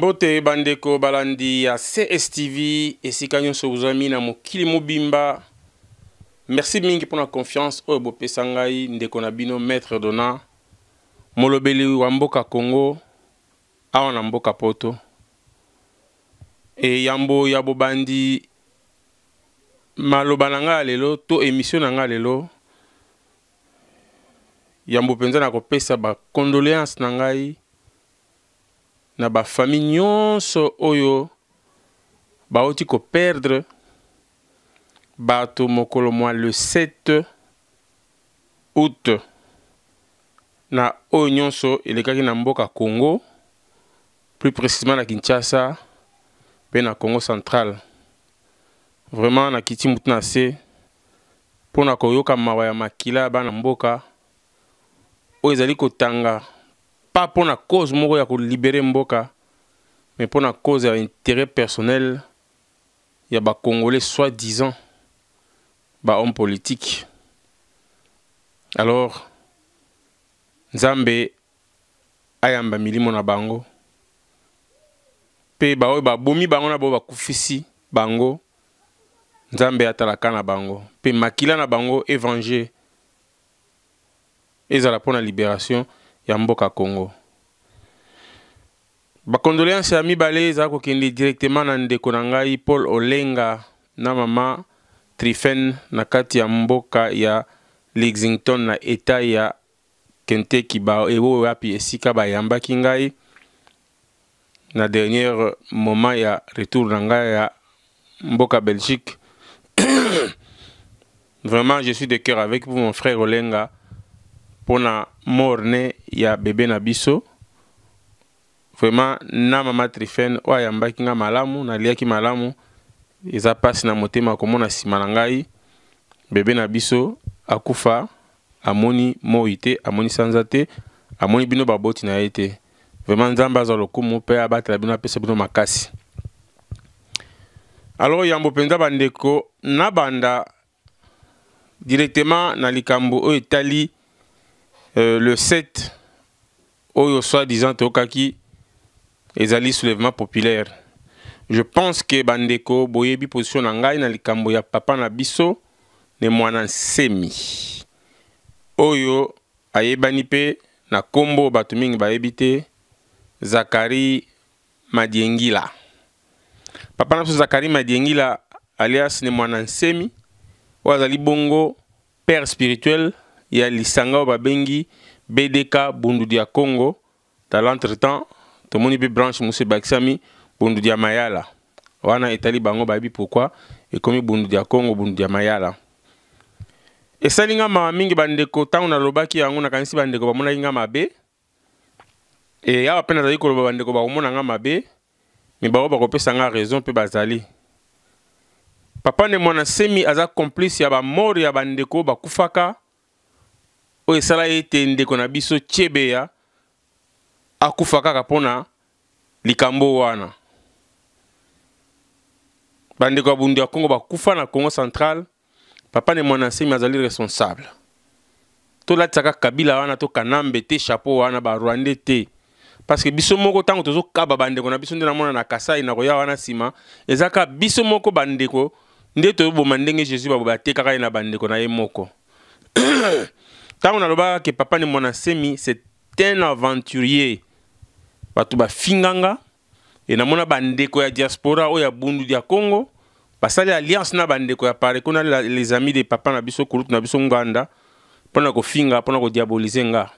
mbote bandeko balandi ya cstv esika nyonso bozwa mi na mokili mobimba merci mingi mpona confiance oyo bopesa ngai ndeko na bino maître dona molobeli wa mboka congo awa na mboka poto eyambo ya bobandi maloba na ngai ya lelo to émission na ngai ya lelo yambo mpenza na kopesa bacondoléance na ngai na famille nyonso oyo bauti perdre bato mokolo mwa le 7 août na oyo nyonso elekaki na mboka congo plus précisément na kinshasa mpe na congo central vraiment na se na koyoka mawa makila ya pas la cause moko ya libérer mboka mais la cause ya intérêt personnel ya congolais soi-disant homme politique alors nzambe ayamba milimo na bango Pe baoyo babomi bango na bango nzambe atalaka bango pe makila na bango ezala mpo na libération ya mboka congo condoléances ya mibale ko kokende directement na ndeko na ngai paul olenga na mama trifen na kati ya mboka ya lexington na eta ya kentucky baoyo e, wapi esika yamba kingai na dernier moment ya retour na ya mboka belgique vraiment je suis de cœur avec vous mon frère olenga mpona morne ya bebe na biso vraiment na mama trifene oyo ayambaki nga malamu naliaki malamu eza mpasi na motema komona nsima na ngai bebe na biso akufa amoni moi te amoni sanza te amoni bino baboti na ye te vraiment nzambe azwa lokumu mpe abatela bino apesa bino makasi alors yambo mpenza bandeko nabanda directement na likambo oyo etali Euh, le 7 oyo soi-disant tokaki ezali soulèvement populaire je pense que bandeko boyebi position na ngai na ya papa na biso ne mwana oyo ayebani na combo Batuming baebite, zakari madiengila papa na zakari madiengila alias ne mwana nsemi oyo bongo père spirituel ya lisanga ba babengi bdk Bundu dia congo tala entretemps tomoni bi branche mosusu ebakisami bundudu mayala wana etali bango bayebi pourkui ekomi bundu dia congo bundu dia mayala esali nga mawa mingi bandeko ntango nalobaki yango nakanisi bandeko bamonaki nga mabe e awa mpe nazali koloba bandeko bakomona nga mabe me bango bakopesa nga raison pe bazali papa ne mwana semi azak complice ya bamori ya ba kufaka oyo esala ete ndeko na biso tyebeya akufaka kapona likambo wana bandeko ya bundu ya kongo bakufa na central papa ne mwana nsemi zali responsable tsaka kabila wana to kanambe te chapeau wana barwande te que biso moko ntango kaba bandeko na biso nde mona na kasai na koya wana sima. biso moko bandeko ndeto toboma ndenge jésus babobe atekaka na bandeko na ye moko ntango nalobaka ke papa ni mwana semi c'est un aventurier bato bafinganga e namona bandeko ya diaspora oyo ya bundu ya congo basali alliance na bandeko ya pareco na les amis de papa na biso kulutu na biso nganda mpo na kofinga mpo na kodiabolize nga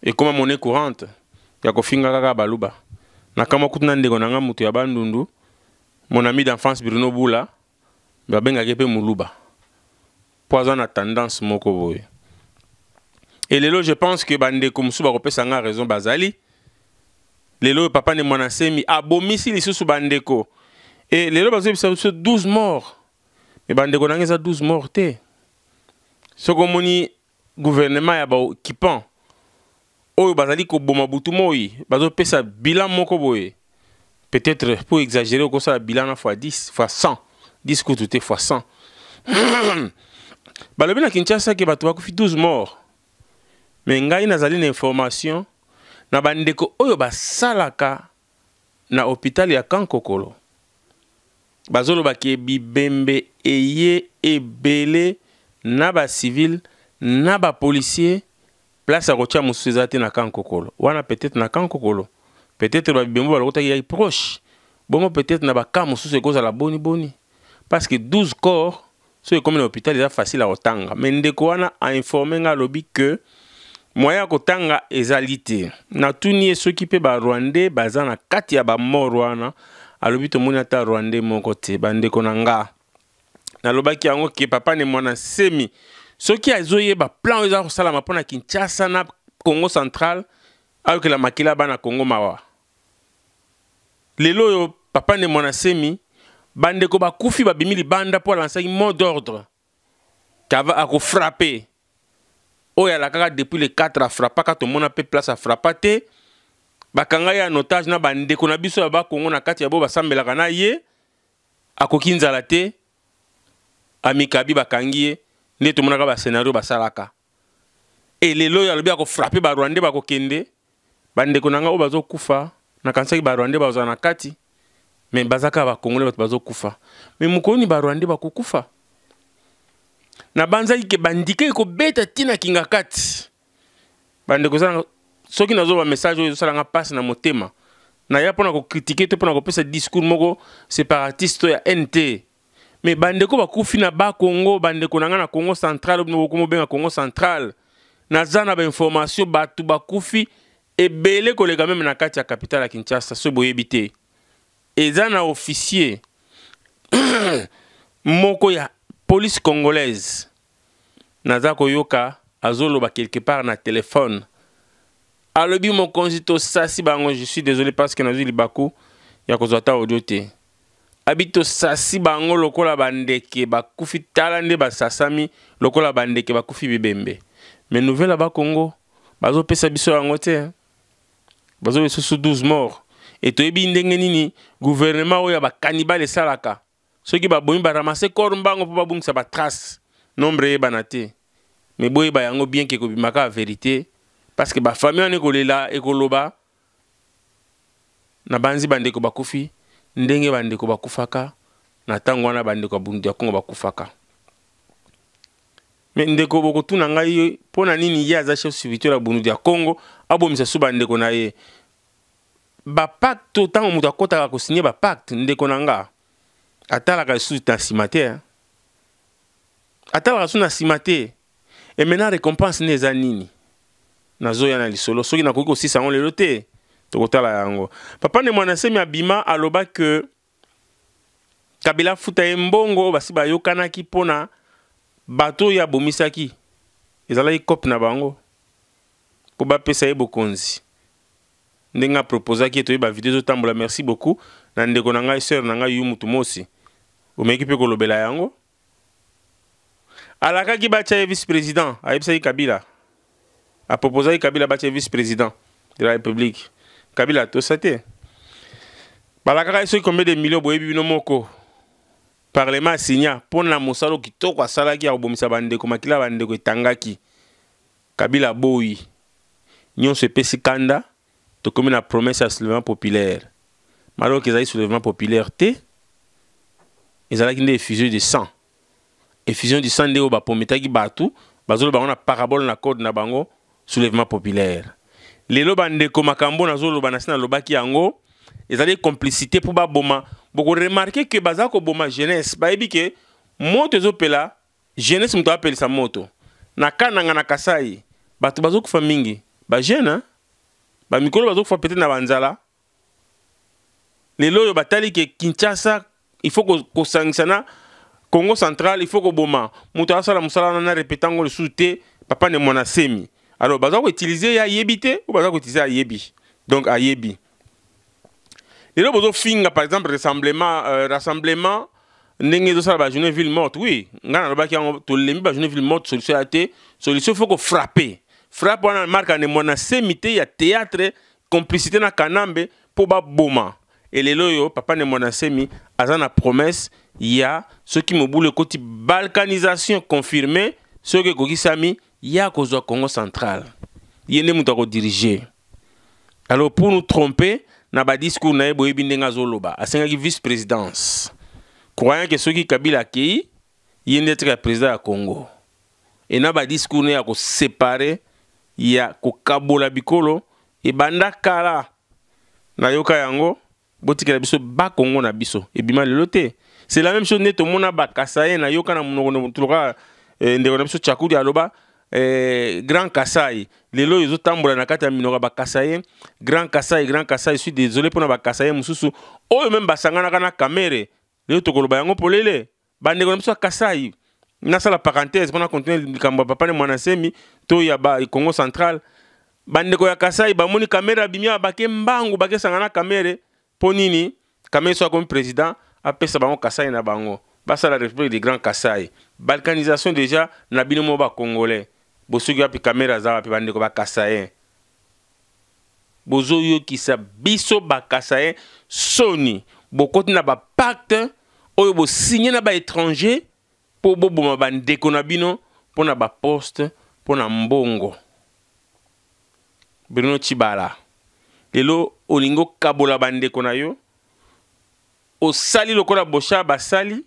ekóma monnaie courante ya kofinga kaka baluba nakamba kutu na ndeko na nga moto ya bandundu mon ami d'enfance bruno bula babengaki mpe moluba mpo aza na tendance moko boye et lelo je pense que bandeko mosusu bakopesa nga raison bazali lelo papa ne mwana semi abomisi lisusu bandeko Et lelo bazoyebisa biso 12 mort me bandeko nanga ça eza 12 mort te soki omoni gouvernement ya baoccupant oyo bazali koboma butu moi bazopesa bilan moko boye peut-être pour exagérer ça bilan na fois 10 fois 100 10 kutu te fois 100 balobi na kinshasa ke bato bakufi 12 mort me ngai nazali na information na bandeko oyo basalaka na hôpital ya kankokolo bazolobaki bibembe eye ebele na bacivile na bapolisier place ya kotia mosusu eza te na kankokolo wana peut-être na kankokolo peut-être babibembo balokotaki yaki proche bongo peut-être na baka mosusu ekozala boni boni parce que 12 corps soki comme l'hôpital hôpital a facile à otanga mais ndeko a informé nga alobi que moyen ya kotanga ezali te ce qui peut katia ba baza na kati ya bamor wana alobi tomoni ata rwandais na nga nalobaki yango ke papa ne mwana semi soki ba plan oyo eza kosalama kinshasa na congo central maquila makila bana congo mawa lelo papa ne mwana semi bandeko bakufi babimi libanda mpo alansaki mot d'ordre kava akofrape oyo ala kaka depuis le 4 afrapaka tomona mpe place afrapa te bakanga ye en otage na bandeko na biso ya bakongo na kati ya bo basambelaka na ye akoki nzala te amikabi bakangi ye nde tomonaka bascenario basalaka elelo oyo alobi akofrape barwande bakokende bandeko na ngai oyo bazokufa nakanisaki barwande bazala na kati Mais Bazaka kaka bakongole bato bazokufa me mokoloni barwande bakokufa na banzaki ke bandike ekobeta tina kinga kati bandeko ezalanga soki zoba message oyo nga mpasi na motema Na mpona kokritike to ko pesa discours moko separatiste ya nt Mais bandeko bakufi na ba Kongo, bandeko na ngai na congo central bokoma benga congo central naza ba bainformation bato belé ebele koleka meme na kati ya capitale ya kinshasa so eza un officier moko police congolaise yoka azolo ba quelque part na telefone alobi mokonzi tosasi bango je suis désolé parce que nazwi libaku ya kozwa ta audio te abi tosasi bango lokola bandeke bakufi tala nde basasami lokola bandeke bakufi bibembe me nouvelle abakongo bazopesa biso yango te hein. bazwa 12 morts. e toyebi ndenge nini guvernema oyo ya bakanibale esalaka soki babomi baramase kore mbango mpo babungisa batrace nombre eyebana te me boyeba yango bienke ekobimaka averité parceke bafami wana ekolela ekoloba na banzi bandeko bakufi ndenge bandeko bakufaka na ntango wana bandeko ya kongo bakufaka me ndeko bokotuna ngai mpo na nini ye aza chef subiteur ya bundu ya kongo abomisa su bandeko na ye bapacte ntango moto kota kosigne ba ndeko nde konanga. atalaka lisusu na nsima te hein. atalaka lisusu na nsima et Et mena récompense na nini ya na lisolo soki on le loté to te la yango papa ne mwana abima aloba ke kabila futa e mbongo basiba basi ki pona bato ya bomisaki ezala ikop na bango Pour pesa bokonzi ndenge aproposaki eto ba video tambula. merci beaucoup na ndeko na ngai sere na ngai yo mutu mosi omeki mpe kolobela yango alakaki batya vice président ayebisaki kabila a aproposaki kabila batya ye vice président de la république kabila atosa te balakaka ye soki combien de million boyebi bino moko Parlement asinya mpo na mosalo kitoko asalaki ya kobomisa bandeko makila bandeko etangaki kabila boyi nyonso epesi kanda tokómi na promese ya soulevement populaire maloko ezali soulevement populaire te ezalaki nde effusion de sang effusion du sang nde oyo baprometaki bato bazoloba yango na parabole na code na bango soulèvement populaire lelo bandeko makambo nazoloba na se nalobaki yango ezali complicité mpo baboma bokoremarke que baza koboma jeunesse bayebi ke moto ezopela jeunesse moto apelisa moto na kana nanga na kasai bato famingi, mingi bajeune hein? bamikolo bazokufa pete na banzala lelo oyo batali ke kinshasa que kosangisa na congo central faut koboma moto asala mosala wana na répétant yango lisusu te papa ne mwana semi alors baza koutilize ye ayebi te o baza koutilize ayebi donc ayebi lelo bozofinga par exemple rassemblement euh, rassemblement ndenge ezosala bajourné ville morte oui ngai nalobaki yango tolembi bajourné ville morte solution ya te solution ifo kofrappe frappe wana markanemwa na se ya théâtre complicité na kanambe boma Et les loyaux papa nemwa na semi promesse ya ce qui me boule côté balkanisation confirmé. confirme soki ekokisami ya kozo congo central ye nde moto diriger. Alors pour nous tromper, na discours na ye boyebi zoloba azoloba ki vice présidence croyant ke qui kabila akei ye est très présent président ya congo naba na badiscours na ye séparé ya kokabola bikolo ebanda kala nayoka yango botikela biso bakongo na biso ebima lelo c'est la même chose nde tomona bakasai nayoka na monoko toloka eh, ndeko na biso chakudi aloba Eh, grand kasai les oyo ezotambola na kati ya ba ya grand kasai grand kasai suis désolé mpona mususu, oh oyo même sangana kana kamere to koloba yango polele bandeko na biso ya kasai sala parenthèse pour continue le kamba papa ne mwana to ya ba congo central bandeko ya kasai bamoni kamere abimia bake mbangu bakesanga na kamere ponini nini kamere so comme président apesa bango kasai na bango basala république des grands kasai balkanisation déjà na bino mo bacongolais bosoki wapi kamere aza wapi bandeko ki sa biso ba Sony, soni bokoti na bapacte oyo bosinye na ba étranger, bo bo boboma bandeko na bino pona na poste pona mbongo bruno Chibala, lelo olingi okabola bande na yo osali lokola bosha basali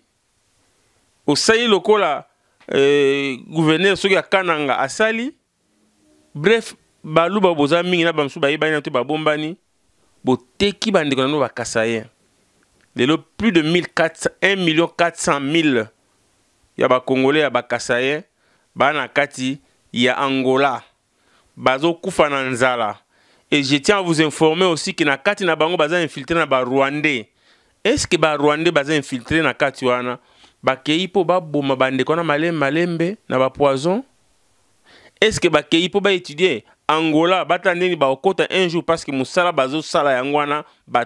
osali lokola eh, guverner soki akananga asali bref baluba boza mingi na bamosusu bayebani na to babombani boteki bandeko nano bakasa ye lelo plus de 1 million 400 000 ya bakongole ya bakasa ye baa kati a angola kufa na nzala et je tiens à vous informer aussi que na kati na bango baza infiltre na que ba Rwanda baza infiltré na kati wana ba ba baboma bande kona malembe malembe na ba poison. bapoison que bakei ba étudier angola bata ndeni baokota un jour parce que yangwana bazosala ba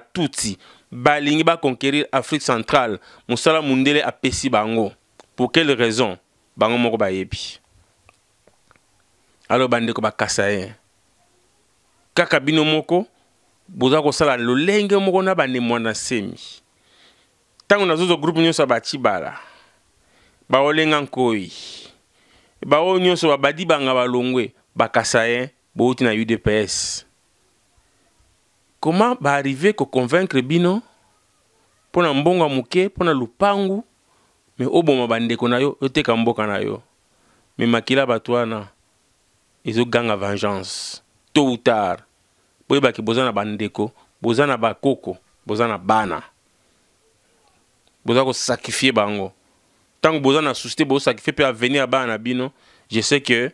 ba lingi ba conquérir afrique centrale Musala Mundele apesi bango pour quelle raison bango moko yebi. alo bandeko bakasa ye kaka bino moko boza kosala lolenge moko na bandemwa na nsemi ntango nazozo groupe nyonso abati bala baolenga nkoi baoyo nyonso babadi banga balongwe bakasa ye bouti na udps koma baarrive koconvaincre bino mpo na mbongo ya moke mpo na lupangu me oboma bandeko na yo oteka mboka na yo me makila bato wana à vengeance tôt ou tard boyebaki boza na bandeko boza na bakoko boza na bana boza sacrifier bango Tant boza na susi bo sacrifier mpe avenir ya bana bino je sais que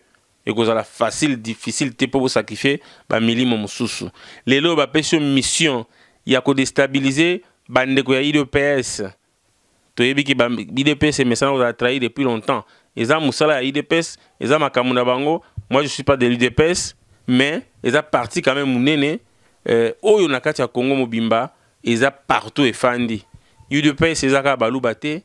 ekozala facile difficile te mpo bosakrifie bamilimo mosusu lelo oyo bapesi yo mission ya kodestabilize bandeko ya idps toyebi e ke idps on a trahi depuis longtemps eza mosala ya idps eza makambo na bango moi je suis pas de l'UDPS mais eza parti quand même mon euh, oyo na kati Congo mobimba eza partout efandi UDPS eza kaka baluba te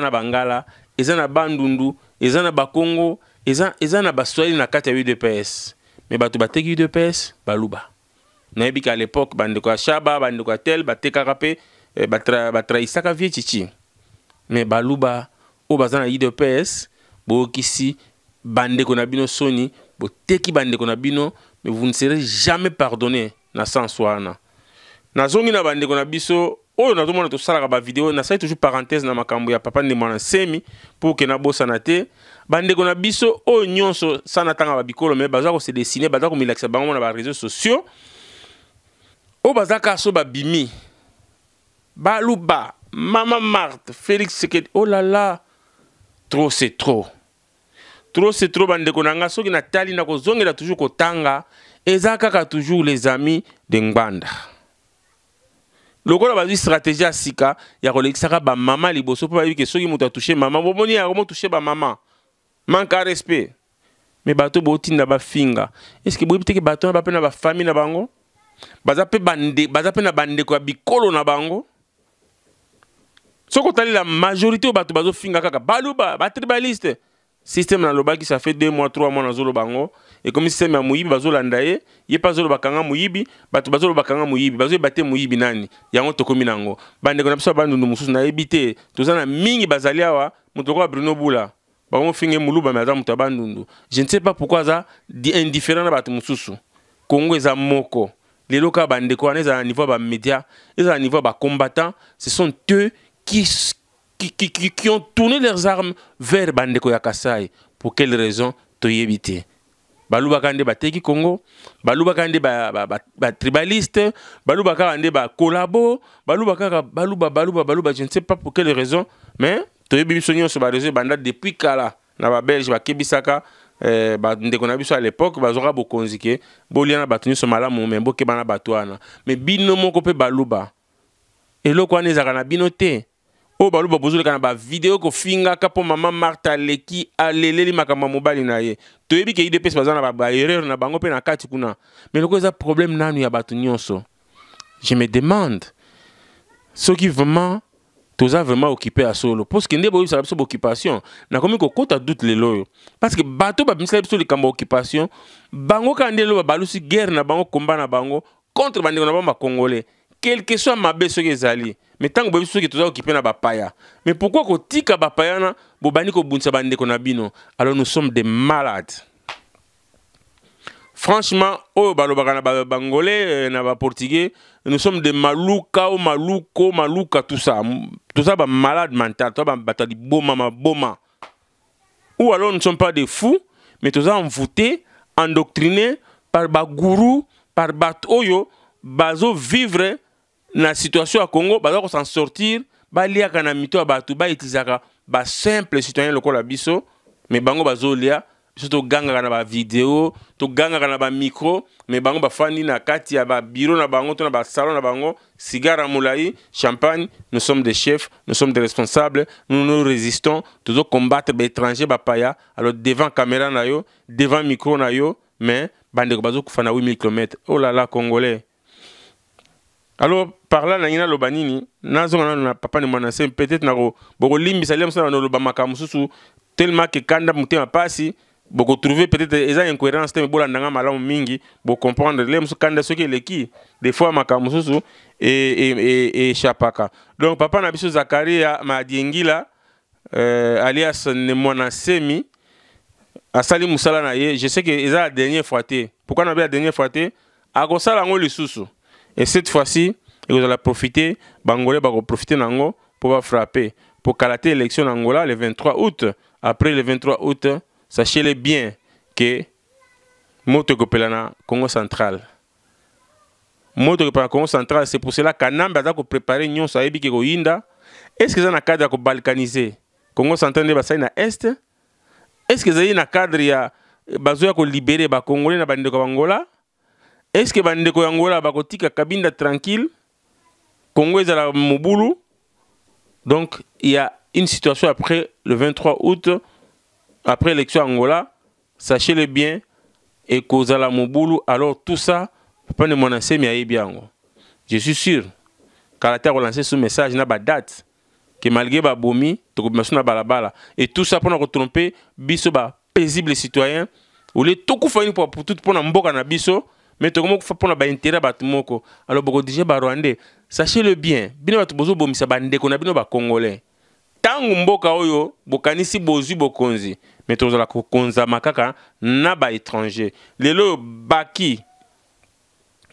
na bangala eza na bandundu eza na bakongo ils eza na baswahili na kati ya UDPS mais UDPS baluba nayebi l'époque bandeko ya shaba bandeko ya tel batekaka mpe eh, batra, batrahisaka vie chichi Mais baluba au baza na UDPS boyokisi bande na bino soni boteki bandeko na bino mais vous ne serez jamais pardonné na soana na zongi na bandeko na biso oyo nazomona vidéo, na sai toujours parenthèse na makambo ya papa ndemo na que na bosa na te bandeko na biso oyo nyonso sana ntanga babikolo me dessiner bazako baza komilakisa bango na réseaux sociaux oh so ba so babimi baluba mama marthe félix oh là oh trop c'est trop trop c'est trop bandeko na tali na natali nakozongela toujours kotanga ezaka ka toujours les amis de ngbanda lokola bazwi stratégie ya sika ya kolekisaka bamama liboso mpo bayebi ke soki moto atushe mama bomoni toucher motushe bamama manque a respect me bato est-ce que boyebi que bato ba pe na famille na bango baza bande baza na bande ko bikolo na bango soki la majorité bateau bato bazofinga kaka baluba batribaliste ba système na lobaki ça fait 2 mois 3 mois bango et comme système ya moyibi bazola ndaye ye pas zolo bakanga moyibi bato bazolobaka bakanga moyibi bazoyeba baté moyibi nani yango tokomi na bande ko na biso ya bandundu mosusu nayebi te toza mingi bazali awa moto lokola bruno bula bakomofinge moluba me aza moto ya bandundu je ne sais pas pourquoi ça dit indifférent na bato mususu kongo eza moko les locaux bandeko wana eza na niveau ba bamédia et na niveau ba combattant ce sont eux qui qui, qui, qui, ont tourné leurs armes vers bandeko ya kasai pour quelle raison toyebi Baluba balobaka nde bateki congo Baluba Kande ba, ba, baluba Kande nde bakolabo baluba Balu baluba baluba baluba je ne sais pas pour quelle raison mais toyebi biso nyonso bareseau ebanda depuis kala na babelge bakebisaka Eh, bandeko na biso ya lepoke bazwaka bokonzi a bolia na bato nyonso malamu me bokeba na bato wana me bino moko mpe baluba et wana ezalaka na bino te oyo oh, balobi bah, bah, Vidéo na bavideo kofingaka mpo mama Martha leki aleleli makambo ya mobali na ye toyebi ke idps baza na bah, erreur na bango pe na kati kuna Mais loko eza problème nanu ya bato nyonso je me demande qui vraiment toza vraiment occupé à solo parce que nde boyebisaka biso boccupation ko kota doute lelo oyo parce que bato babimisaka le likambo occupation bango kaka nde lelo babalusi guerre na bango combat na bango contre bandeko na bango congolais. Quel que soit que soki ezali me que vous avez toujours occupé na bapaya me pourkoi kotika bapaya wana bobandi kobundisa bandeko na bino alors nous sommes des malades franchement oyo balobaka na bangolais euh, na Portugais, nous sommes des maluka o maluka tout ça, tout ça ba malade mental toza bato boma ma boma ou alors nous ne sommes pas des fous mais ça envoûté endoctriné par bagourou par bato oyo vivre la situation à congo baza s'en sortir baliaka na mito ba bato baetilizaka simple, citoyen lokola biso mais bango bazolia ba togangaka to ganga kana ba micro me bango fani na kati ya bureau na bango to na ba salon na bango cigare moulai champagne nous sommes des chefs nous sommes des responsables nous nous résistons combattre étrangers ba paya alors devant caméra na yo devant micro na yo me bandeko bazokufa fana 8000 km là oh congolais alors, parla là, ngai lobanini, na papa ni mwana peut-être nako bokolimbisa lia mosala noloba makambo mosusu tellement kanda motema pasi trouver peut-être eza incohérence te me bolandanga malamu mingi bo quand des kanda soki qui des fois et et chapaka donc papa na biso zakaria madiengila euh, alias ne mwana semi asali musala na je sais que eza la dernière fois pourquoi pourquoi nabe la dernière fois te akosala le lisusu et cette fois-ci, vous allez profiter, Bangolais va profiter nango pour frapper. Pour calater l'élection en le 23 août. Après le 23 août, sachez-le bien que Moto Kopelana, Congo central. Moto Kopelana, Congo central, c'est pour cela qu'Anamba a préparé Nyon Saebi Kegoyinda. Est-ce que ça n'a cadre à balkaniser Congo central de va à est Est-ce que ça un cadre à bazoya ko libérer ba congolais na de bangola est-ce eske bandeko yango wana bakotika kabinda tranquille congo la mobulu donc il y a une situation après le 23 août après l'élection angola sachez-le bien et la mobulu alors tout ça pas de mwana mais ayebi bien, je suis sûr kala te akolanse ce message na date, que malgré bomi to so na balabala et tout ça mpona tromper, biso citoyens, citoyen les tout nini pour toute mpona mboka na biso me tokomi mpona baintere ya alors moko aloba kodirige Rwanda sachez le bien bino bato bozobomisa bandeko na bino bacongolais ntango mboka oyo bokanisi bozwi bokonzi me la Makaka, kaka na étranger lelo baki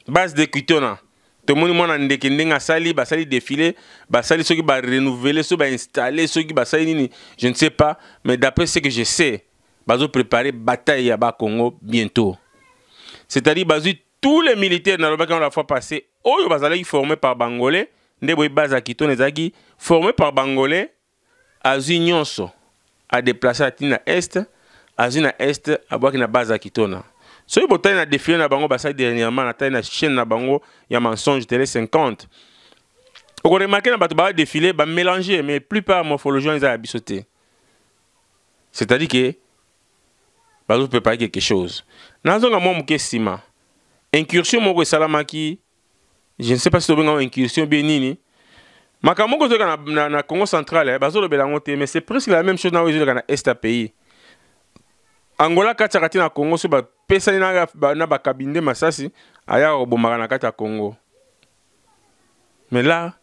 base de kutona tomoni de ndeke ndenge sali basali défilé basali soki barenouvele soki bainstalle soki basali nini je ne sais pas mais d'après ce que je sais préparer bataille ya Congo bientôt c'est-à-dire basé tous les militaires nalobaki yango la fois passé oyo bazalaki formé par bangolais nde à bazalaki tone ezalaki formé par bangolais azwi nyonso adeplace atini na este azwi na este abwaki na bazalaki tona soki botali na défilé na bango basali dernièrement natali na chaîne na bango ya mensonge télé 50 okoremarke na bato badéfilé bamélange mais plupart morphologie wana eza ya c'est-à-dire que bazoprepare quelque chose nazonga mwa moke nsima incursion moko salamaki je ne sais pas si une incursion bie nini makambo moko na, na, congo centrale eh, bazolobela yango mais c'est presque la même chose na oyo ezoleka na est pays angola akatiaka te na congo ba bapesani na bakabi nde masasi aya kobomaka na kati congo mais là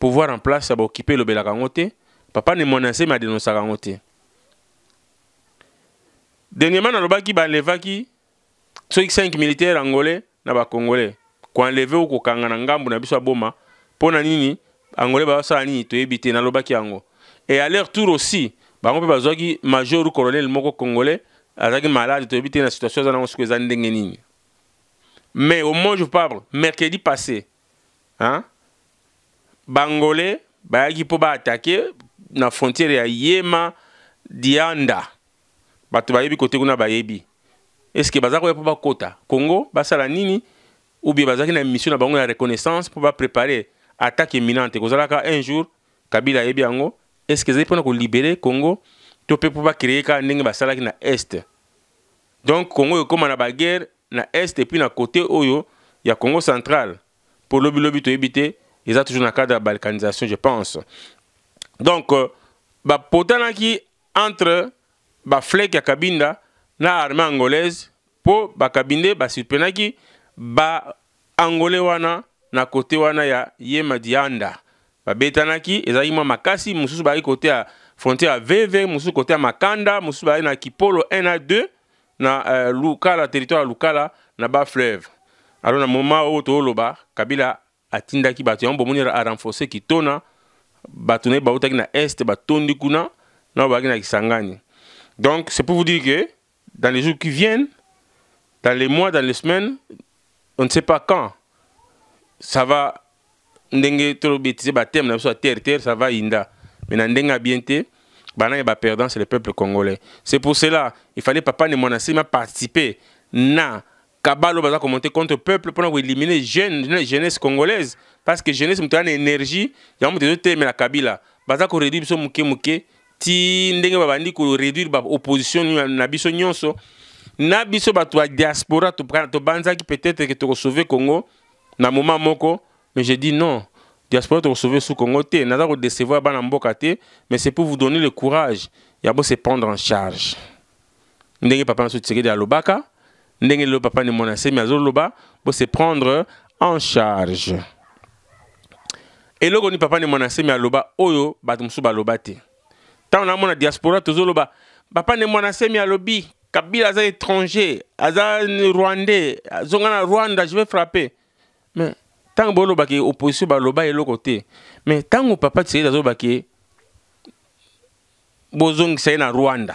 pouvoir en place ya occupé le yango te papa ne monase me adenosaka yango te dernièrement nalobaki a enlevé 5 militaires angolais na bacongolais ou okokanga na ngambu na biso ya boma Pour nini angolais basala nini toyebi te nalobaki yango Et à leur tour aussi bango mpe bazwaki major ou colonel moko congolais azalaki malade toyebi te na situation aza nango soki eza ndenge mais au moins je parle mercredi passé hein? bangolais bayaki mpo attaquer na frontière ya yema dianda bato bayebi kote kuna est eske baza koya mpo bakota congo basala nini bien bazalaki na mission na bango ya reconnaissance mpo préparer attaque éminente kozalaka un jour kabila ayebi yango eske ezali mpona kolibere congo to mpe mpo créer kaka ndenge basalaki na est. donc congo ekóma na baguerre na este puis na côté oyo ya congo central mpo lobilobi toyebi te a toujours na cadre ya balkanisation je pense donc euh, bapotanaki entre bafleke ya kabinda na armée angolaise mpo bakabinde basurpenaki baangole wana na kote wana ya yema dianda babetanaki ezalaki mwa makasi mosusu baaki kote ya frontière ya veve mosusu kote ya makanda mosusu baaki na kipolo 1 na 2 na uh, lukala territoire ya lukala na bafleuve alo na moma oyo tooloba kabila atindaki bato yango bomoni arenforce kitona bato na ye bautaki na este batondi kuna na oyo baaki na kisangani Donc, c'est pour vous dire que dans les jours qui viennent, dans les mois, dans les semaines, on ne sait pas quand ça va ndenge trop bêtisé ba thème terre terre ça va inda mais dans ndenge bienté bana perdant c'est le peuple congolais c'est pour cela il fallait papa ne mona sima participer na kabalo baza monter contre le peuple pour éliminer la jeunesse congolaise parce que jeunesse une énergie ya de autres mais la kabila baza ko réduire biso Muké Muké ti ndenge babandi baopposition na biso nyonso na diaspora tobanzaki peut-être congo na moment moko mais je dis non diaspora tokosauve sous congo te naza mboka mais c'est pour vous donner le courage ya se prendre en charge ndenge papa nyonso tshisekedi alobaka ndenge lelo papa ne monasemi azoloba se prendre en charge ni papa oyo Batum mosusu a mona diaspora ba papa pas mona lobby, kabila est étranger aza rwandais na rwanda je vais frapper mais ntango bolobaki opposition et l'autre côté. mais papa c'est na rwanda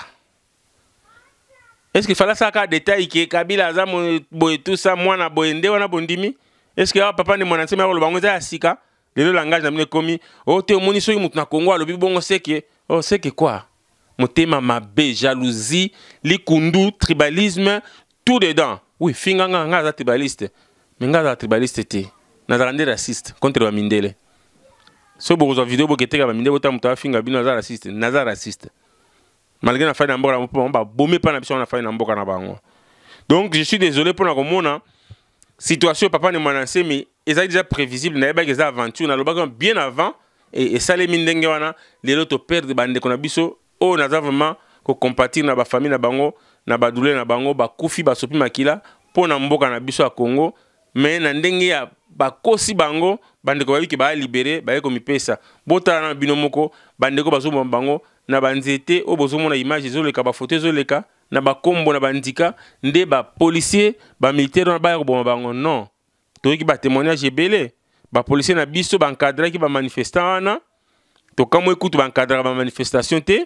fallait fala asaka detail que kabila boy boye ça mwana boye nde wana bondimi que papa ne mona nsemi ya sika langage na o oh, te omoni so moto na Oh, c'est que quoi motema mabe jalousie likundu tribalisme tout dedans oui finganga nga za tribaliste Mais nga za tribaliste te raciste contre vous so bokozwa video boketeka bamindele botala moto finga bino za raciste naza raciste malgré na fai na mboka na mpo bomé pa na biso na fai na mboka na bango donc je suis désolé pour mpona komona situation papa ne mwana mais ezali déjà prévisible ke za aventure nalobaki bien avant E, esalemi ndenge wana lelo toperdre bandeko na biso oyo naza vraiment kocompatir na bafamile na bango na badouler na bango bakufi basopi makila mpo na mboka na biso ya congo me na ndenge ya bakosi bango bandeko bayiki baalibere baye komipesa botala na bino moko bandeko bazoboma bango na banzete oyo bozomona image ezoleka bafoto ezoleka na bakombo na bandika nde bapolisier bamilitaire wana baya koboma bango non toyoki batémoignage ebele bapolisie na biso bankadraki bamanifestant wana tokamwa ekutu bankadraka bamanifestation te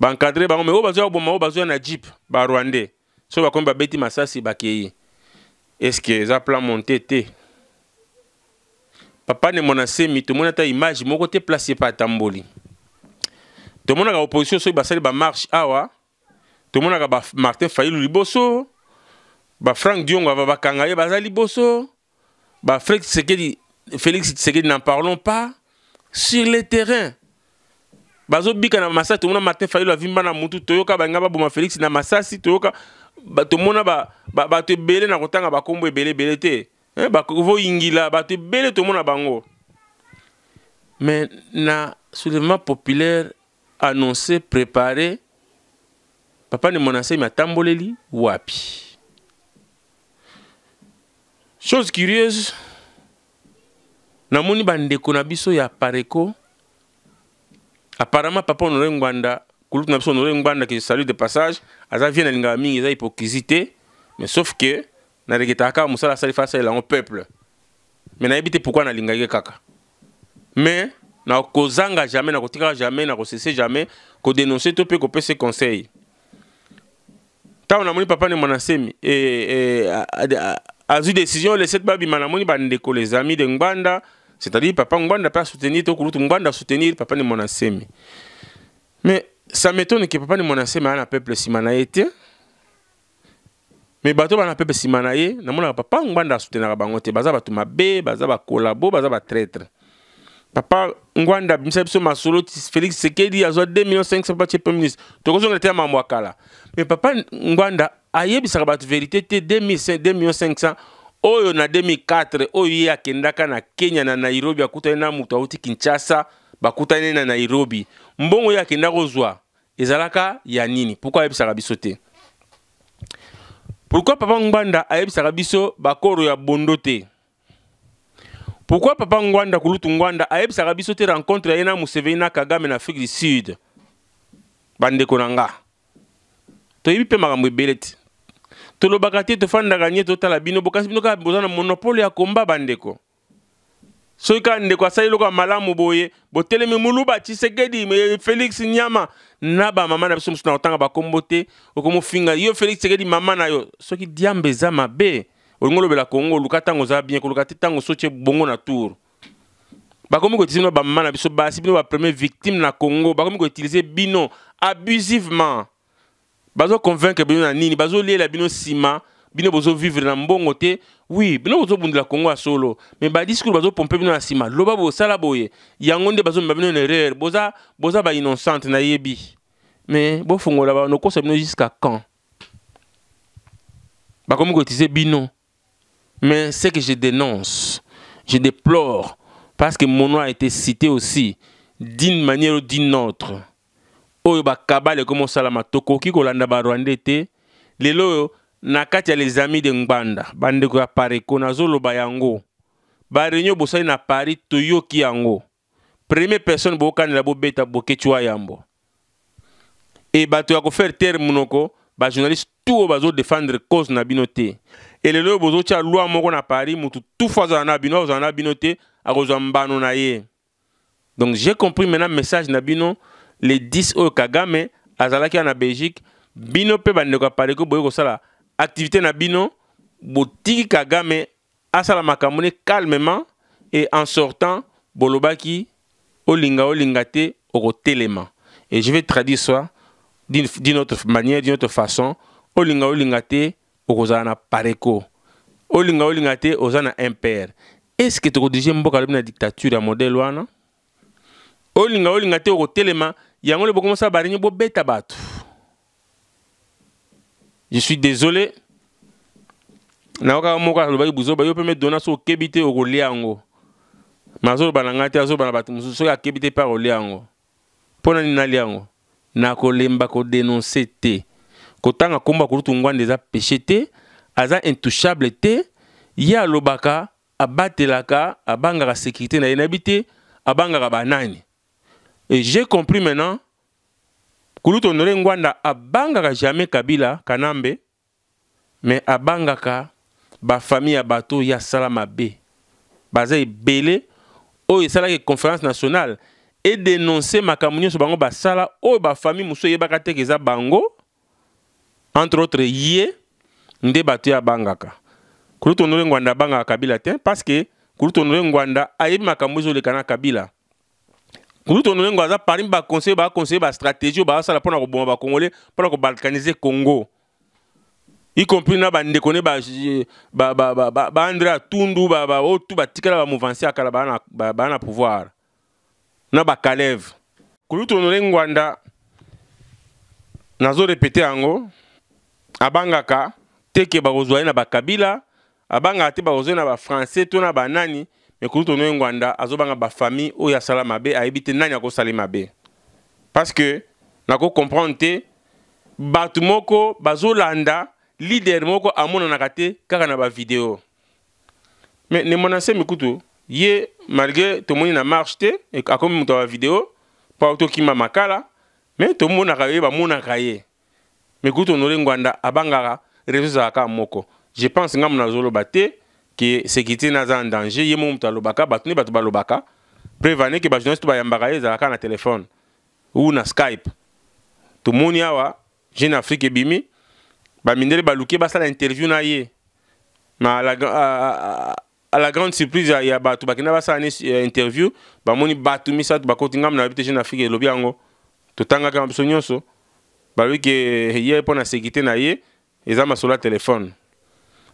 bankadre bango me oyo bazwa koboma oyo bazwa na jeep barwandais so bakomi babeti masasi bakei eske eza plan monter, te papa ndemo na semi tomoni ata image moko te place epa atamboli tomonaka opposition soki basali bamarshe awa tomonaka bamartin failu liboso bafrank diongo ava bakanga ye baza liboso bafred sekedi Félix Tshisekedi, n'en parlons pas, sur le terrain. bazobika na masasi tomona martin la avimba na mutu toyoka banga boma félix na masasi toyoka tomona te ebele na kotanga bakombo ebeleebele te hein, ba voyingila bato ebele tomona bango mais na soulèvement populaire annoncé préparé papa ne monasemi tamboleli wapi chose curieuse namoni bandeko na biso ya pareko apparemment papa honore ngwanda kulutu na biso honore ngwanda ke salut de passage aza vie na lingaka mingi eza hypocrisie mais sauf ke nareketaka kaka mosala asali fa asalela yango peuple mais nayebi te pourkui nalingaki kaka mais nakozanga jamais nakotikaka jamais nakosese jamais kodénonce to mpe kopesa conseil ntango namoni papa ne mwana semi azwi décision leset babima namoni bandeko les amis de ngwanda c'est-à-dire, papa Ngwanda pas soutenir, na soutenir, papa ne m'en Mais ça m'étonne que papa ne on a un peuple été. Mais bateau, un peuple papa n'a papa Ngwanda soutenir bangote, baza baza ba collabo, baza traître. Papa Ngwanda, masolo, Félix Sekedi, a 2 millions 500 pas premier ministre. Mais papa Ngwanda, vérité te 2 millions 500 oyo na 2004 oyo ye akendaka na kenya na nairobi akutani na moto auti kinshasa bakutani na nairobi mbongo ye akenda kozwa ezalaka ya nini pourkui ayebisaka biso te pourkui papa ngwanda ayebisaka biso bakoro ya bondo te pourkui papa ngwanda kulutu ngwanda ayebisaka biso te rencontre ya ye na museveni na kagame na afrique du sud bandeko na nga toyebi mpe makambo ebele te tolobaka te tofandaka nie totala bino bokasi bino kaka boza na monopole ya komba bandeko soki kaka ndeko asali eloko malamu boye botelemi muluba tshisekedi félix nyama na bamama na biso mosusu na kotanga bakombo te okomofinga yo Felix tshisekedi mama na yo soki diambe eza be, olingi olobela kongo oluka ntango oza bien koluka te ntango bongo na tour bakomi koutilize bino bamama na biso basi bino bapremier victime na congo bakomi koutilize bino abusivement bazo convaincre bino na nini bazoliela bino nsima bino vivre na mbongo te oui bino bozobundela Congo a solo mais me bazo pomper bino na sima loba bosala boye yango nde bazomema bino na erreur boza, boza bainnocente nayebi me bofongola banokosa bino jusqu'à quand bakomi kotise bino mais ce que je dénonce je déplore parce que mon nom a été cité aussi d'une manière ou d'une autre oyo bakabale komo salama ki kolanda barwande te lelo na kati ya les amis de ngbanda bandeko na pareko ba yango bareunion bosali na paris toyoki yango premier personne bo bo bobeta bokeciwa yambo e bato ya fer terre monoko tout o bazo défendre cause na binote te elelo oyo bozotya loi moko na paris mutu tout fois na bino azala na a te akozwa mbano na ye donc j'ai compris maintenant message na les 10 au kagame azalaki wana na belgique bino mpe bandeko ya pareko boye sala activité na bino boutique kagame asala makambo calmement et en sortant bolobaki olinga olingate au okotelema et je vais traduire ça d'une autre manière d'une autre façon olinga olingate au na pareko olinga olingate ozana oza na est ce que tokodiriger mboka lobi la dictature ya modèle wana olinga olingate au okotelema yango le bokomosa barenye bobeta bato je suis désolé nakokaka moko alobaki buzoba yo mpeme dona so okebi te okolia yango me azoloba na ngai te azoloba na bato mosusu soki akebi te mpe akolia yango mpo na nini nalia yango nakolemba kodenonse te kotanga nkombo akolutu ngwanda eza péché te aza intouchable te ye alobaka abatelaka abangaka sécurité na ye nayebi te abangaka banani Et j'ai compris maintenant, Kuluto Honoré a abangaka jamais Kabila, Kanambe, mais abangaka ba famille ya bato ya salama B. belé, ebele, oyo que conférence nationale ma e makambo nyonso bango basala ba famille mosusu eyebaka bakate keza bango entre autres yé, nde bato oyo abangaka kulutonore banga kabila te parce que a ngwanda ma kamouzo le na kabila kutu tondonengo aza parmi baconseil la bastratégie oyo basala mpona congolais bacongolais mpona balkaniser congo y compris na bandeko ne baandré atundu oyo tu batikala ba ya kala baa na pouvoir na bakaleve kulu tondole na nazorepete yango abangaka te ke bakozwa ye na bakabila abangaka te bah, ba ye na bafrançais to na banani me kulutono ye ngwanda azobanga Sala oyo asala mabe ayebi te nani mabe parce que comprendre te bato moko bazolanda leader moko na te kaka na mais me nemonase mikutu ye malgré moni na marche te akomi moto ya bavideo kala mais to mona tomonaka ye bamonaka ye mikutu onole ngwanda abanga réseau ezalaka moko je pense ngambo nazoloba te qui sécurité na aza en danger ye moko moto alobaka l'obaka. nde que balobaka je ne suis pas la ezalaka na téléphone ou na skype tomoni awa afrique a interview na yé, ma à la, à, la grande surprise ya n'a pas ça une interview qui bah na yebi te en afrique eh, ye qui na sécurité na la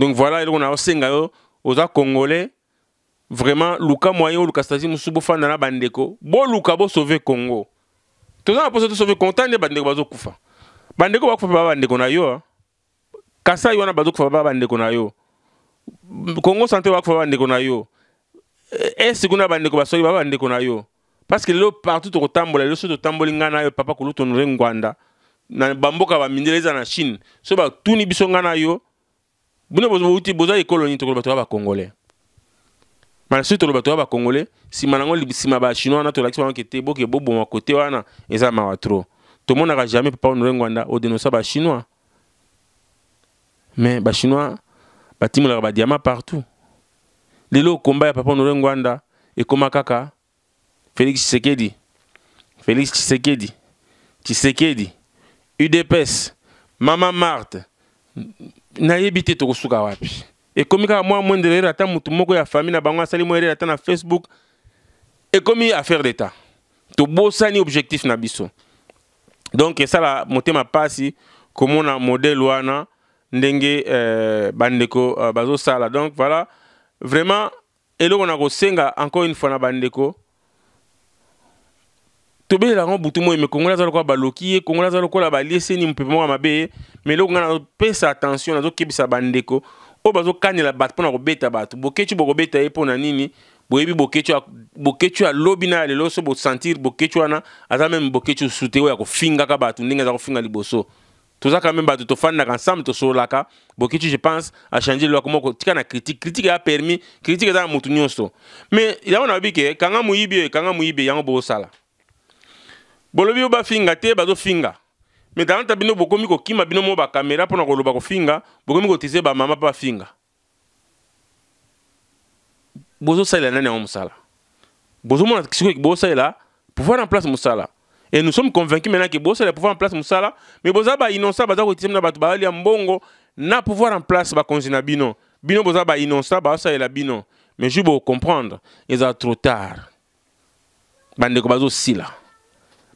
donc voilà eloko naosenga yo oza congolais vraiment luka mwa ye oluka stasi mosusu bofanda na bandeko bon sauver congo tout na mposa tosauve congo ta nde bandeko bazokufa bandeko bakufa kufa ba bandeko na yo hein. kasai wana bazokufa ba bandeko na yo congo sante bakufa ba bandeko na yo esi eh, eh, kuna bandeko basoki ba bandeko na yo parce que lelo partout tokotambola Tambola, le totamboli ngai na yo papa kolutonore ngwanda na bamboka bamindele eza na chine so bas tout ngai na yo bino bouti boza ekolo nini tokoloba toya bacongolais mala si toloba toya bacongolais nsima nango nsima bachinois wana tolakisi bango kete boke boboma kote wana eza mawa tro tomonaka jamais papa onolengwanda odenosa bachinois mais bachinois batimolaka badiama partout lelo komba ya papa onore ngwanda ekoma kaka félix tshisekedi félix tshisekedi tshisekedi udps mama marthe nayebi te tokosuka wapi ekomi kaka mwa mwendelo yeli ata motu moko ya famille na bango asali mwa ata na facebook ekomi affaire d'état tobosani objectif na biso donc esala motema pasi komona modele wana ndenge euh, bandeko euh, bazosala donc voilà vraiment eloko na kosenga encore une fois na bandeko tobela yango butu moi me kongola aza lokola baloki ye kongola za lokola balieseni mopepe moko ya mabe me eloko ngai nazopesa attention nazokebisa bandeko oyo bazokanela bato mpona kobeta bato bokecu bokobeta ye mpona nini boyebi bokecu alobi na ya lelo so bosentir bokecu wana aza meme bokecu su te oyo ya kofingaka bato ndenge aza kofinga liboso ça quand même bato tofandaka ensemble ka bokecu je pense achange lwako moko tika na critique critique ya permis critique eza na motu nyonso mais yango nayebi ke kanga moyibi oyo kanga moyibi yango sala bolobi ba bafinga te bazofinga me ta bino bokomi kima bino mo bakamera mpona ko finga bokomi kotise bamama mpe bafinga bozosalela nani yango mosala bozomona sikoyo bozosalela pouvoir en place musala. et nous sommes convaincus maintenant que a pouvoir en place mosala me boza ça baza kotise na bato ya mbongo na pouvoir en place ba na bino bino boza bainonsa la bino mais comprendre, ils eza trop tard bandeko sila.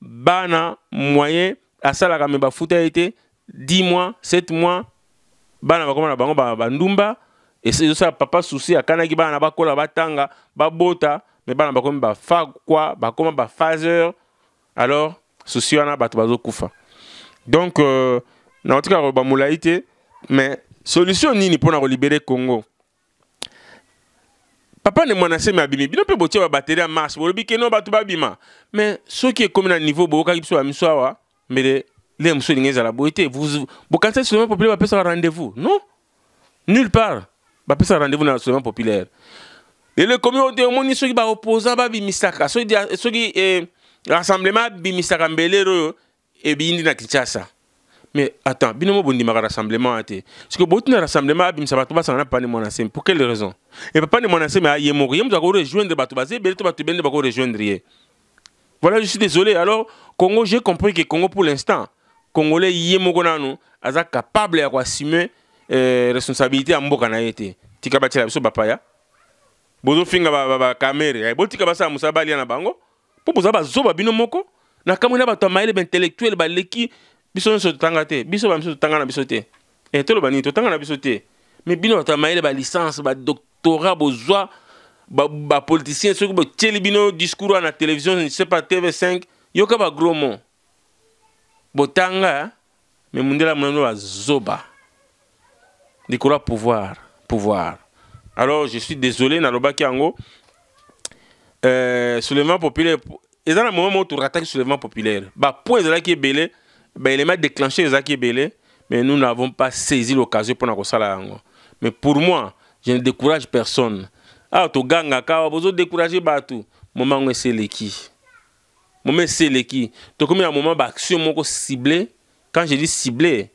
bana moyen asalaka me bafuta ye 10 mois 7 mois bana bakoma na bango bandumba ça papa susi ki bana bakola batanga babota me bana bakomi bafakwa bakoma fazer alors souci wana bato bazokufa donc euh, nakotika koloba molai te mais solution nini mpona libérer congo Papa ne menace mais abîme. Bien peu bouti va battre à Mars. Vous le biquez non battu babima. Mais ceux qui est comme un niveau beaucoup qui sont amis soit mais les les musulmans ils ont la beauté. Vous vous quand c'est seulement populaire va passer un rendez-vous non? Nulle part va passer un rendez-vous dans le seulement populaire. Et le communauté au moins ceux qui va opposer va bimistaka. Ceux qui ceux eh, qui rassemblement bimistaka mbélé et eh, bien dit na kichasa mais attends binomo bondima ka rassemblement a été que parceke botina rassemblement abimisa bato ça n'a pas mwana nsemi pour quelle raison e papa ne mwana nsemi aye moko ye moto akorejoindre bato baza ebele to bato ebele nde bakorejoindre rejoindre. voilà je suis désolé alors congo j'ai compris que congo pour l'instant congolais ye moko nanu aza capable ya assumer euh, responsabilité ya mboka na ye te tika batiela biso bapaya bozofinga bacamere botika basala ça musaba na bango mpo boza bazoba bino moko na kamwe na bato ya mayele baintellectuele baleki biso nyonso totanga te biso bamiso totanga na biso te e eh, toloba nini totanga na biso te me bino bato bamayele balicence badoctorat bozwa bapoliticien soki botieli bino discours wana na télévision je sais pas tv5 yoka bagros mot botanga me mundela monano bazoba likolo ya pouvoir pouvoir alors je suis désolé nalobaki yango euh, soulèvement populaire eza na moment moko torataki soulèvement populaire bapoint ezalaki ebele ben élément déclenché Zaki ebele mais nous n'avons pas saisi l'occasion pour mpona ça yango mais pour moi je ne décourage personne Ah, ah vous awa togangaka awa bozodécourage bato moma yango eseleki moma Tu tokomi un moment baaction moko ciblé quand je dis ciblé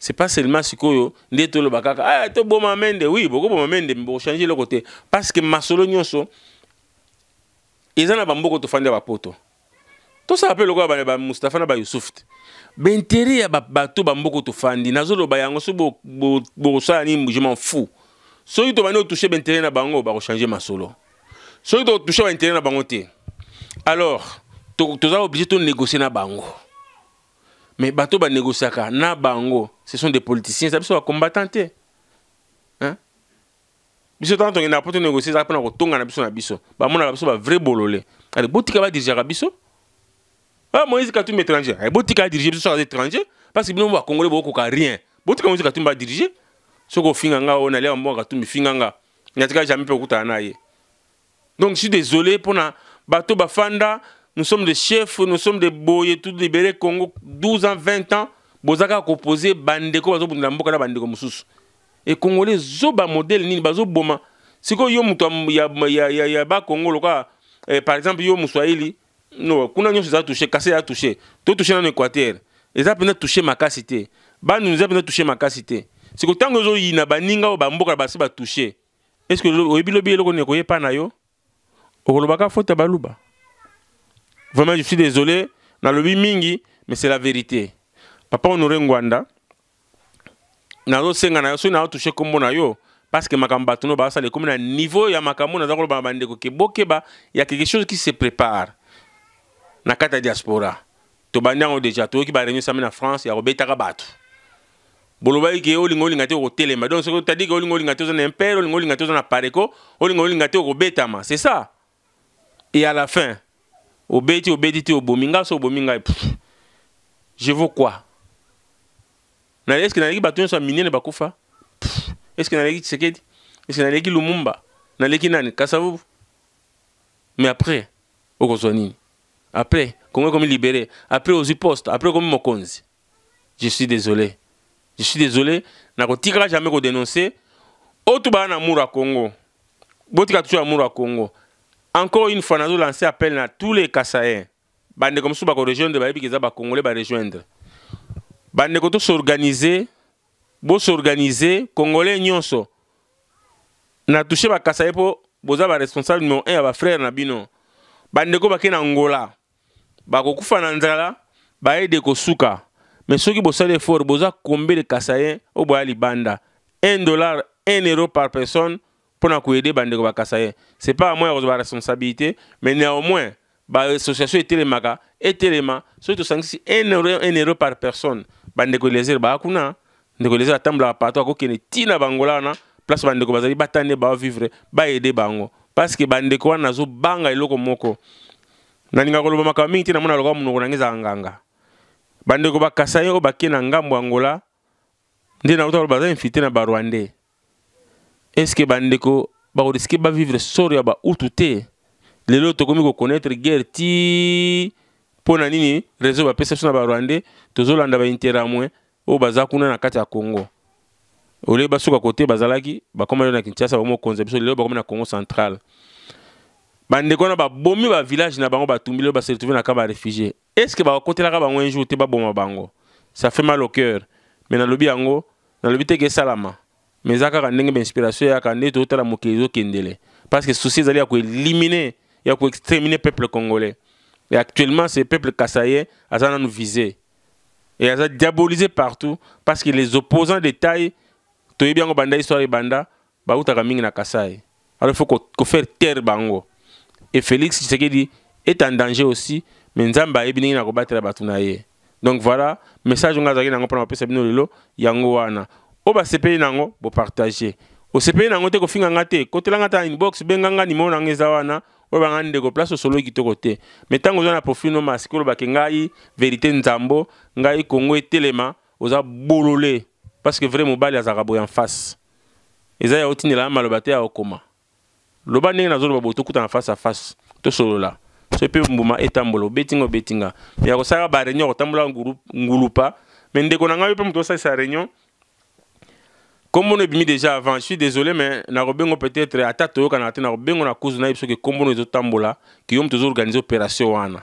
c'est pas seulement ce sikoyo nde toloba kaka ah, toboma mende oui beaucoup bokoboma mende me changer le côté. parce que ils masolo nyonso eza de bamboko tofandi ya bapoto tosala mpe lokola bamustapha na bayusuf te baintere ya bato bamboka tofandi nazoloba yango so bo bokosala nini je m'en fou soki tobandi otouche baintere na bango ba ma solo. masolo soki totouche baintere na bango te alors toza oblige négocier na bango mais bato banégociaka na bango ce sont des politiciens eza hein? biso bacombattant te biso tana négocier, po tonégocie ezaka mpona na biso na biso Ba mona bamonaka biso ba bavrai bolole ale botika badirigeaka biso ah Moïse Katumbi étranger et eh, diriger des étranger parce que bino congolais rien Si tu diriger ce on allait jamais donc je suis désolé pour bafanda nous sommes des chefs nous sommes des boye tout libéré Congo 12 ans 20 ans bozaka composé bandeko bazobunda mboka na bandeko mususu et congolais zo ba modèle ni bazoboma sikoyo Boma, C'est ya ya ya, ya ba Congo eh, par exemple yo no kuna nyonso eza touché kase a touché tout touché nano équateur eza mpenza touché makasi te banu eza mpenza touché makasi te que ntango ezoyina baninga oyo bamboka ce que batouché estce oyebi lobi ne nini pas epa na le okolobaka faute ya baluba vraiment je suis désolé nalobi mingi mais c'est la vérité papa honore ngwanda nazosenga na nous avons touché comme na yo parce que makambo bato no bazosala comme un niveau ya makambo naza koloba na bandeko y a quelque chose qui se prépare na kata ya diaspora tobandi yango deja toyoki bareunion sami na france ya kobetaka bato bolobaki ke olinga olinga te kotelema donc soki otadi ke olinga olinga te oza na impere olinga olinga te oza na pareco olinga olinga te ma c'est ça et à la fin obeti obeti te obomi nga so obomi je veux quoi na estce Est-ce que na miniene bakufa Est-ce que na naleki lumumba Na naleki nani kasavu mais après okozwa nini après, comment comme libéré Après, aux postes. Après, comme Mokonzi. Je suis désolé. Je suis désolé. ko ne jamais ko dénoncer. Autre bah, amour à Congo. Botika tu amour à Congo. Encore une fois, nous lancer appel à tous les Kassaïens. Bande comme ça, région rejoindre, bah, qu'ils ba Congolais, bah, rejoindre. Bande comme s'organiser. Bon s'organiser. Congolais, nyonso. Na touché ba Kassaïen pour, boza bah, responsable numéro 1 à frère, na bino. Bande ko ba qui na Angola bakokufa na nzala bayede kosuka me soki bosali effort boza kombele kasa ye oyo boya libanda 1 dollar 1 euro par personne mpo na koyede bandeko bakasa ye c'est pas moi ya responsabilité mais néanmoins baassociation etelemaka etelema soki tosangisi 1 euro 1 euro par personne bandeko elezere baya kuna ndeko elezere atambolaka partout akokende ntina bangola wana place bandeko bazali batande baovivre bayede bango parce que bandeko wana azobanga eloko moko Nanga koloba makambo mingi te namona lokwa monoko nange ezaka nganga bandeko bakasa ye oyo bakie na ngambo ya ngola nde nauta koloba aza infiltre na barwandais eske bandeko bakoriske bavivre soro ya bautu te lelo tokomi koconnaître guerre ti mpo na nini réseau bapesa biso na barwandais tozolanda bainteramwin oyo baza kuna na kati ya congo Ole basuka kote bazalaki bakomali na kinshasa bamokonza biso lelo bakomi na congo centrale ba bomi ba village na bango ba se retrouver na que barefugie estce bakotelaka bango un jour te baboma bango ça fait mal au cœur mais me nalobi yango nalobi teke esalama me eza kaka ndenge bainspiration eyaka nde tozotala mokili kendele parce que souci zali ya éliminer ya exterminer peuple congolais et actuellement ce peuple kasaye aza nous visé et aza diabolisé partout parce que les opposants de taille toyebi yango banda histoire ebanda bautaka mingi na kasaye alors il faut faire terre bango et Félix Tshisekedi est en danger aussi mais nzamba ayebi ndenge na kobatela batunaie. ye donc voilà message ongo na nango pona bapesa bino lelo yango wana ba basepeli nango o nango te finga ngate kote kotelanga ta inbox benga nga ni nango eza wana oyo banga ndeko place solo ki te me na profil no masiki kengai ngai vérité nzambo ngai kongo etelema oza bolole parce que vrai mobali azalaka boye en face ya otindela la okoma loba ndenge nazoloba boye tokutana face à face tosolola so mpe mbuma etambola obetinga obetinga ya kosala bareunion kotambola ngulupa me ndeko na ngai mpe moto osalisa réunion kombono ebimi déjà avant je suis désolé mais nakobengo peut-être ata toyokanaka te nakobengo na kuzu nayebi soki kombono ezotambola kiyo moto ezoorganize opération wana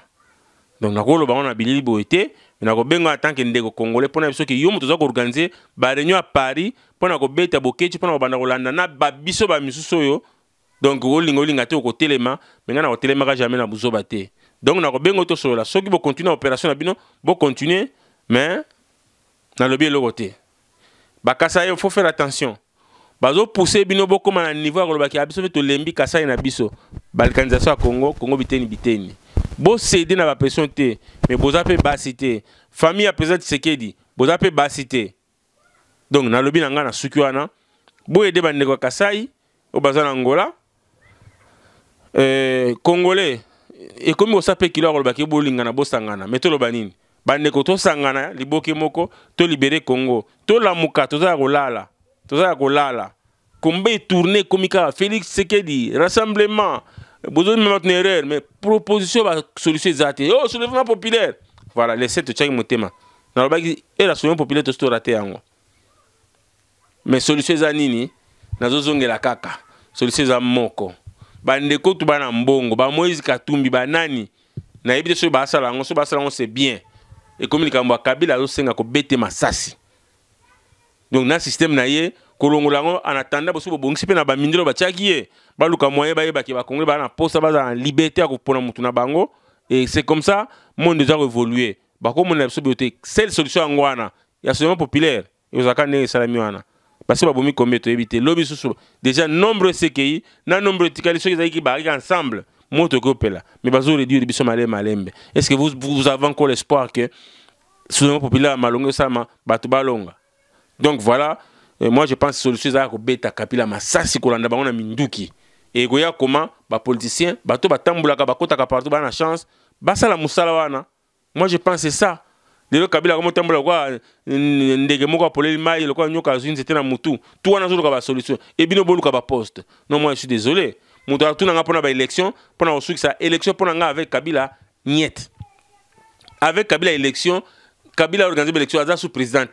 donc nakoloba ngo na bilili boye te nakobengo en tant ke ndeko congolais mpo na yebi soki yo moto oza koorganize réunion ya paris mpo na kobeta bokeci mpo na kobanda kolanda na babiso bamisusu oyo donc olinga olinga te okotelema mais mais na ne jamais na buzoba te donc nakobenga qui soki continuer opération na bino me le il faut faire attention pousser bino bokóma un niveau biso na biso balkanisation à congo congo biteni biteni bosede na la pression mais mais vous basi basité. famille ya ce vous dit, vous basité. donc nalobi na na bo aider kasai au Angola. Eh, congolais et comme on a kosape baki bolinga na bosangana me toloba nini bandeko sangana, liboke moko libérer congo la tolamuka tozala kolala za kolala kombe tourner, komika félix sekedi rassemblement bozomema tuna erreur mais proposition va solution zate oh soulèvement populaire voilà les lese totyaki motema et eh, la soulèvement populaire tositora raté yango mais solution eza nini nazozongela kaka solution eza moko bandeko tu bana mbongo bamoise katumbi banani nayebi te ba basala yango ba basala yango c'est bien ekomi likambo ya kabila ko bete masasi donc na systeme na ye kolongola yango en attendant boso bobongisi na bamindelo batiaki baluka moye bayebaki bakongole baa na posa baza na liberté ko pona motu na bango et c'est comme ça monde eza koévolue bakomona mona boyo te sele solution yango ya seulement populaire ekozalaka ndenge esalami que babomi combien toyebi lobi susu déjà nombre de na nombre les qui qui bah, ensemble moto ekopela me bazoréduire biso malema malembe est ce que vous, vous avez encore l'espoir que populaire sama batuba donc voilà euh, moi je pense solution kapila masasi kolanda politiciens les politiciens, les qui partout na bah, chance basala la wana moi je pense c'est ça lelo kabila akomotambola lokwa mm, ndenge moko apoleli mai lokwa nyoka zuni nzete na motu tu wana kwa solution. ebino boluka baposte non moi je suis désolé moto atunanga mpona baélection mpona kosukisa élection mpona nga avec kabila niet avec kabila élection kabila organise baélection aza sous président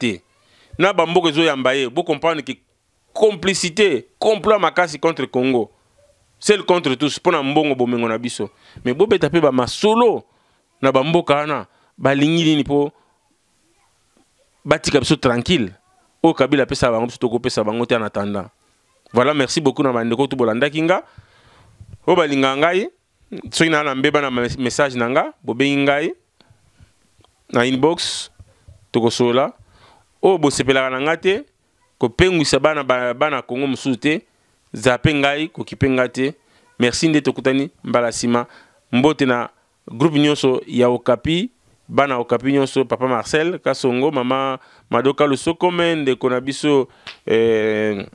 bambo na zo yambaye, ye comprendre que complicité complot makasi contre congo le contre tous mpona mbongo bomengo na biso mais bobeta ba masolo na bambo wana balingi nini po batika biso tranquille oyo kabila apesaka bango biso tokopesa bango te en attendant voilà merci beaucoup na bandeko to bolandaki nga oyo balingaka ngai soki naa na mbeba na message na nga bobengi ngai na inbox tokosola oyo bosepelaka na nga te kopengwisa bana bana kongo mosusu te zape ngai kokipe nga te merci nde tokutani mbala nsima mbote na groupe nyonso ya okapi bana okapi nyonso papa marcel kasongo mama madoka lusoko me de na biso eh,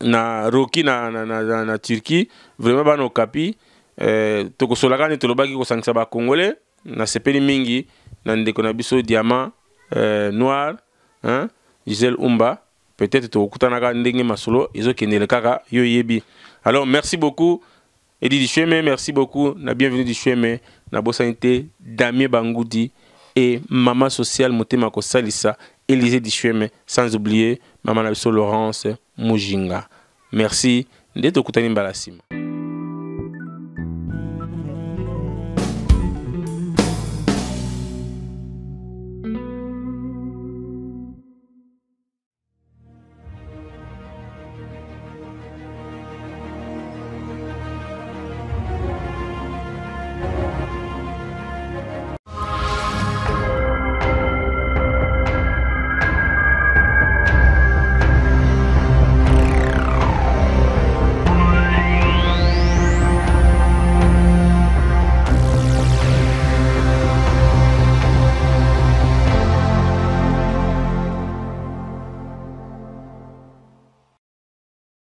na roki na, na, na, na, na turquie vraiment bana okapi eh, tokosolaka nde tolobaki kosangisa bakongole nasepeli mingi na ndeko na diamant eh, noir hein? diesel umba peut-être tokokutanaka ndenge masolo ezokendele kaka yo yebi alors merci beaucoup edi dishweme merci beaucoup na bienvenue dishweme Nabo Damien Bangoudi bangudi et mama social motema Salissa Elise dichueme sans oublier Maman Abso laurence mujinga merci nde tokutani